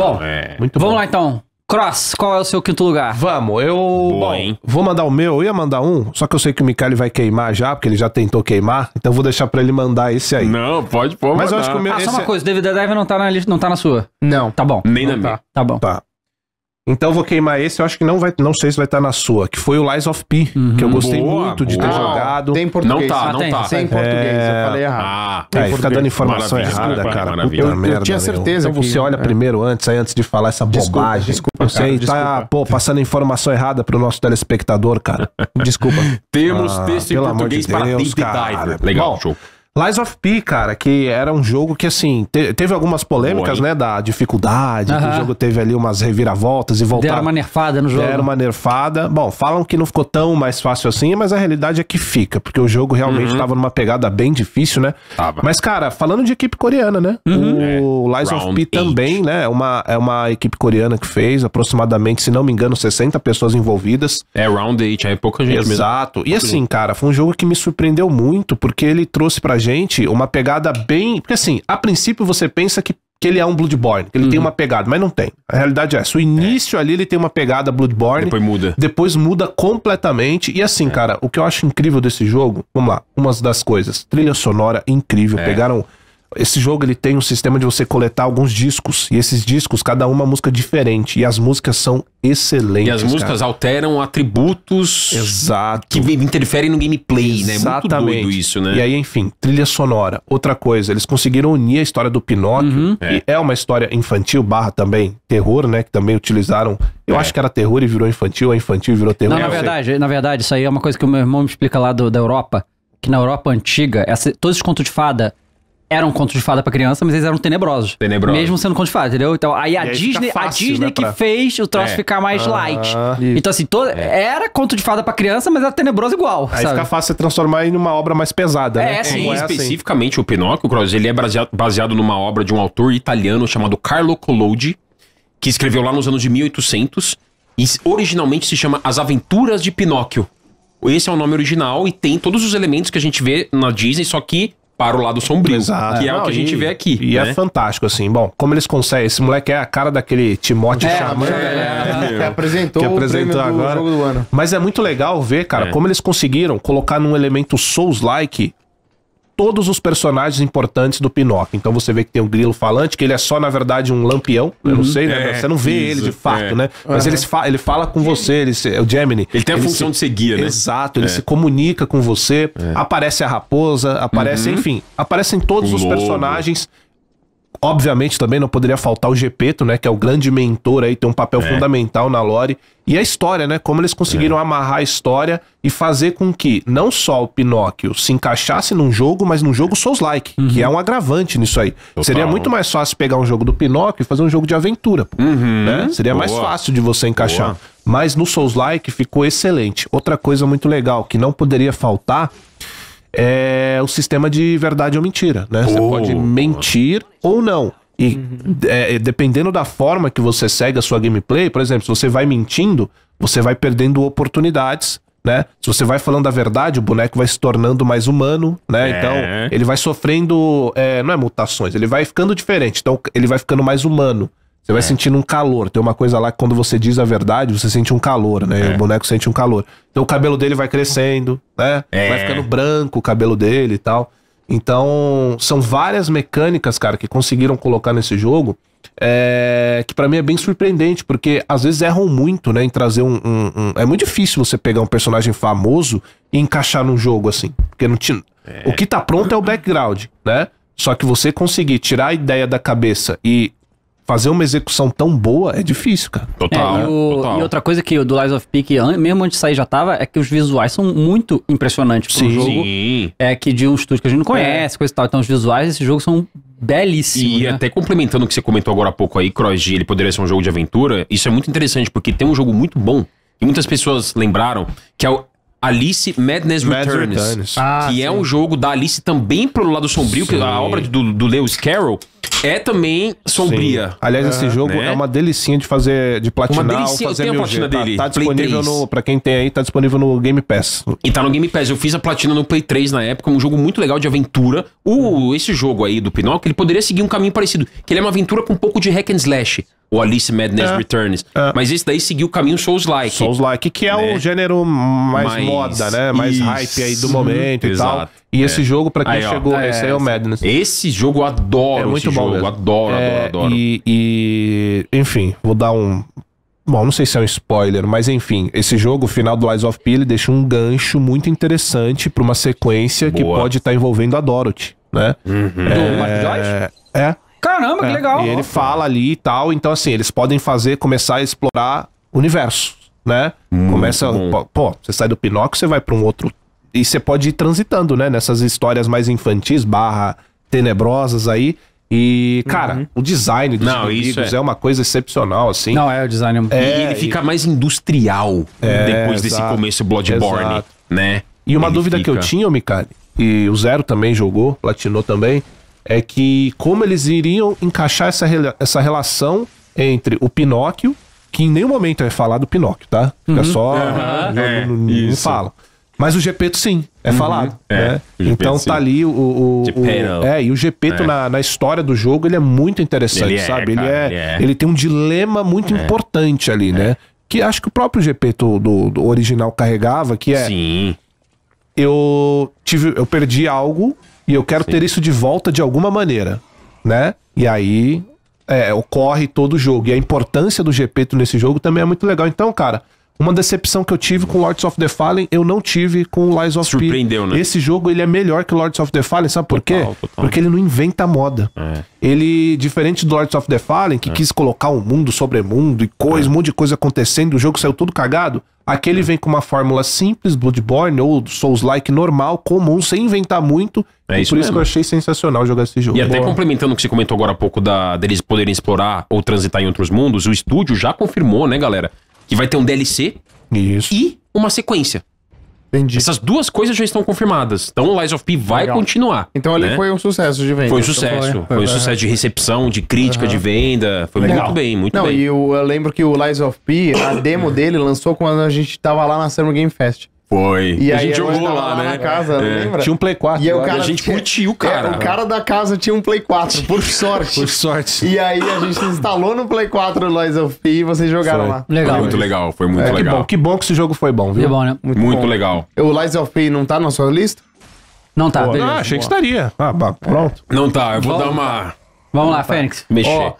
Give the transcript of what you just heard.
Bom, é. muito vamos bom. lá então. Cross, qual é o seu quinto lugar? Vamos, eu Boa, bom, vou mandar o meu, eu ia mandar um, só que eu sei que o Mikali vai queimar já, porque ele já tentou queimar, então eu vou deixar pra ele mandar esse aí. Não, pode pôr, mas mandar. eu acho que o meu. Ah, só uma é... coisa, David deve não tá na lista, não tá na sua. Não. Tá bom. Nem não na então tá. minha. Tá bom. Tá. Então vou queimar esse, eu acho que não vai, não sei se vai estar tá na sua, que foi o Lies of P, uhum. que eu uhum. gostei boa, muito de boa. ter jogado. Tem português. Não tá, ah, não tem, tá. Tem português, é... eu falei errado. Ah, tem aí, fica dando informação maravilha, errada, desculpa, cara. Maravilha. Puta eu, merda, eu tinha certeza. Meu. Então que... você olha é. primeiro antes, aí antes de falar essa desculpa, bobagem. Desculpa, você cara, tá, desculpa. pô, passando informação errada pro nosso telespectador, cara. Desculpa. Temos ah, texto em português de Deus, para a identidade. Legal, show. Lies of P, cara, que era um jogo que, assim, te, teve algumas polêmicas, Boa, né? Da dificuldade, que o jogo teve ali umas reviravoltas e voltaram. Deram uma nerfada no jogo. Deram uma nerfada. Bom, falam que não ficou tão mais fácil assim, mas a realidade é que fica, porque o jogo realmente uhum. tava numa pegada bem difícil, né? Tava. Mas, cara, falando de equipe coreana, né? Uhum. O é, Lies of P também, né? É uma, é uma equipe coreana que fez, aproximadamente, se não me engano, 60 pessoas envolvidas. É, Round 8, aí é pouca gente Exato. Mesmo. E assim, cara, foi um jogo que me surpreendeu muito, porque ele trouxe pra gente uma pegada bem. Porque assim, a princípio você pensa que que ele é um Bloodborne, que ele uhum. tem uma pegada, mas não tem. A realidade é essa. O início é. ali ele tem uma pegada Bloodborne. Depois muda. Depois muda completamente. E assim, é. cara, o que eu acho incrível desse jogo, vamos lá, uma das coisas, trilha sonora incrível. É. Pegaram esse jogo ele tem um sistema de você coletar alguns discos e esses discos cada uma música diferente e as músicas são excelentes. E as músicas cara. alteram atributos Exato. que interferem no gameplay, né? É Exatamente. né? exatamente isso, né? E aí, enfim, trilha sonora. Outra coisa, eles conseguiram unir a história do Pinóquio uhum. é. é. uma história infantil barra também terror, né, que também utilizaram. Eu é. acho que era terror e virou infantil, a infantil virou terror. Não, na verdade, na verdade, isso aí é uma coisa que o meu irmão me explica lá do, da Europa que na Europa antiga, essa, todos os contos de fada eram contos de fada para criança, mas eles eram tenebrosos. Tenebrosos. Mesmo sendo contos de fada, entendeu? Então, aí a Disney, fácil, a Disney né, que pra... fez o troço é. ficar mais ah, light. Isso. Então, assim, todo... É. era conto de fada para criança, mas era tenebroso igual. Aí sabe? fica fácil transformar em uma obra mais pesada. Né? É, né? sim. é assim. especificamente assim. o Pinóquio, Cross, ele é baseado, baseado numa obra de um autor italiano chamado Carlo Collodi, que escreveu lá nos anos de 1800 e originalmente se chama As Aventuras de Pinóquio. Esse é o nome original e tem todos os elementos que a gente vê na Disney, só que para o lado sombrio, Exato. que é Não, o que a gente e, vê aqui. E é né? é fantástico, assim. Bom, como eles conseguem, esse moleque é a cara daquele Timote é, é, né? é, é, que apresentou, que apresentou agora. Mas é muito legal ver, cara, é. como eles conseguiram colocar num elemento Souls-like todos os personagens importantes do Pinóquio. Então você vê que tem um grilo falante, que ele é só, na verdade, um lampião. Eu não uhum. sei, né? É, você não vê isso, ele de fato, é. né? Mas uhum. ele, fa ele fala com você, ele se, é o Gemini. Ele tem a ele função se, de seguir, né? Exato, ele é. se comunica com você. É. Aparece a raposa, aparece, uhum. enfim, aparecem todos o os lobo. personagens Obviamente também não poderia faltar o Gepeto, né? Que é o grande mentor aí, tem um papel é. fundamental na lore. E a história, né? Como eles conseguiram é. amarrar a história e fazer com que não só o Pinóquio se encaixasse num jogo, mas num jogo Souls-like, uhum. que é um agravante nisso aí. Total. Seria muito mais fácil pegar um jogo do Pinóquio e fazer um jogo de aventura, uhum. né? Seria Boa. mais fácil de você encaixar. Boa. Mas no Souls-like ficou excelente. Outra coisa muito legal que não poderia faltar é o sistema de verdade ou mentira, né? Você pode mentir ou não. E uhum. É, é, dependendo da forma que você segue a sua gameplay, por exemplo, se você vai mentindo, você vai perdendo oportunidades, né? Se você vai falando a verdade, o boneco vai se tornando mais humano, né? É. Então, ele vai sofrendo, é, não é mutações, ele vai ficando diferente. Então, ele vai ficando mais humano. Você vai é. sentindo um calor. Tem uma coisa lá que quando você diz a verdade, você sente um calor, né? É. O boneco sente um calor. Então o cabelo dele vai crescendo, né? É. Vai ficando branco o cabelo dele e tal. Então, são várias mecânicas, cara, que conseguiram colocar nesse jogo. É, que para mim é bem surpreendente, porque às vezes erram muito, né? Em trazer um, um, um, É muito difícil você pegar um personagem famoso e encaixar num jogo assim. Porque não tinha é. o que tá pronto é o background, né? Só que você conseguir tirar a ideia da cabeça e fazer uma execução tão boa é difícil, cara. Total, é, e, né? o, total. e, outra coisa que do Lies of Peak, mesmo antes de sair já tava, é que os visuais são muito impressionantes pro sim, jogo. Sim. É que de um estúdio que a gente não conhece, é. coisa e tal. Então os visuais desse jogo são belíssimos. E né? até complementando o que você comentou agora há pouco aí, Cross ele poderia ser um jogo de aventura. Isso é muito interessante, porque tem um jogo muito bom. E muitas pessoas lembraram que é o Alice Madness Returns, Returns. Ah, que é sim. é um jogo da Alice também pro lado sombrio, que é a obra do, do Lewis Carroll, é também sombria. Sim. Aliás, esse jogo né? é uma delicinha de fazer, de platinar. Uma delícia, fazer eu tenho a platina tá, dele. Tá, disponível no, pra quem tem aí, tá disponível no Game Pass. E tá no Game Pass. Eu fiz a platina no Play 3 na época, um jogo muito legal de aventura. O, esse jogo aí do Pinóquio, ele poderia seguir um caminho parecido, que ele é uma aventura com um pouco de hack and slash o Alice Madness é, Returns. É. Mas esse daí seguiu o caminho Souls-like. Souls-like, que é né? o gênero mais, mais moda, né? Mais isso. hype aí do momento Exato. e tal. E é. esse jogo, pra quem aí, chegou, é, esse aí é o é Madness. Esse jogo eu adoro, é muito esse bom jogo. Mesmo. Adoro, é, adoro, adoro. E, e, enfim, vou dar um. Bom, não sei se é um spoiler, mas enfim, esse jogo, o final do Eyes of Peel, ele deixa um gancho muito interessante pra uma sequência Boa. que pode estar tá envolvendo a Dorothy, né? Uhum. É, do Mark Joyce? É. Caramba, que é, legal. E ele fala ali e tal. Então, assim, eles podem fazer, começar a explorar universo, né? Muito Começa. Pô, você sai do Pinóquio, você vai para um outro. E você pode ir transitando, né? Nessas histórias mais infantis, barra tenebrosas aí. E, cara, uhum. o design dos Não, inimigos é. é. uma coisa excepcional, assim. Não, é, o design é muito... É, e ele fica e... mais industrial é, depois exato, desse começo Bloodborne, exato. né? E uma ele dúvida fica... que eu tinha, Mikali, e o Zero também jogou, platinou também, é que como eles iriam encaixar essa, essa relação entre o Pinóquio, que em nenhum momento é falado Pinóquio, tá? Fica é uhum. só. Uhum. Não, é, não, não falam. Mas o Gepeto sim, é uhum. falado. É, né? Então tá sim. tá ali o. o, o é, e o Gepeto é. na, na história do jogo ele é muito interessante, ele é, sabe? É, ele, é, ele, é, ele tem um dilema muito é. importante ali, né? Que acho que o próprio Gepeto do, do, original carregava, que é. Sim. Eu tive. Eu perdi algo e eu quero Sim. ter isso de volta de alguma maneira, né? E aí é, ocorre todo o jogo. E a importância do GP nesse jogo também é muito legal. Então, cara, uma decepção que eu tive com Lords of the Fallen, eu não tive com Lies of Surpreendeu, P. né? Esse jogo ele é melhor que Lords of the Fallen, sabe por total, quê? Total. Porque ele não inventa moda. É. Ele, diferente do Lords of the Fallen, que é. quis colocar um mundo sobre mundo e coisa, é. um monte de coisa acontecendo, o jogo saiu todo cagado. Aqui ele vem com uma fórmula simples, Bloodborne ou Souls-like normal, comum, sem inventar muito. É isso por mesmo. isso que eu achei sensacional jogar esse jogo. E até Boa. complementando o que você comentou agora há pouco da, deles poderem explorar ou transitar em outros mundos, o estúdio já confirmou, né, galera, que vai ter um DLC isso. e uma sequência. Entendi. Essas duas coisas já estão confirmadas. Então o Lies of P vai Legal. continuar. Então ele né? foi um sucesso de venda. Foi um então, sucesso. Foi um sucesso de recepção, de crítica, uhum. de venda. Foi Legal. muito bem, muito Não, bem. E eu, eu lembro que o Lies of P, a demo dele, lançou quando a gente tava lá na Summer Game Fest. Foi. E a gente jogou lá, né? Na casa, é. lembra? Tinha um Play 4. E, o cara, e a gente tinha... curtiu, cara. É, o cara da casa tinha um Play 4, por sorte. por sorte. E aí a gente instalou no Play 4 o Lies of P e vocês jogaram foi. lá. Legal. Foi muito legal, foi muito é, legal. Que bom, que bom que esse jogo foi bom, viu? Foi é bom, né? Muito, muito bom. legal. O Lies of P não tá na sua lista? Não tá, beleza. Ah, achei boa. que estaria. Ah, é. pronto. Não tá, eu vou dar uma... Vamos lá, Fênix. Mexer.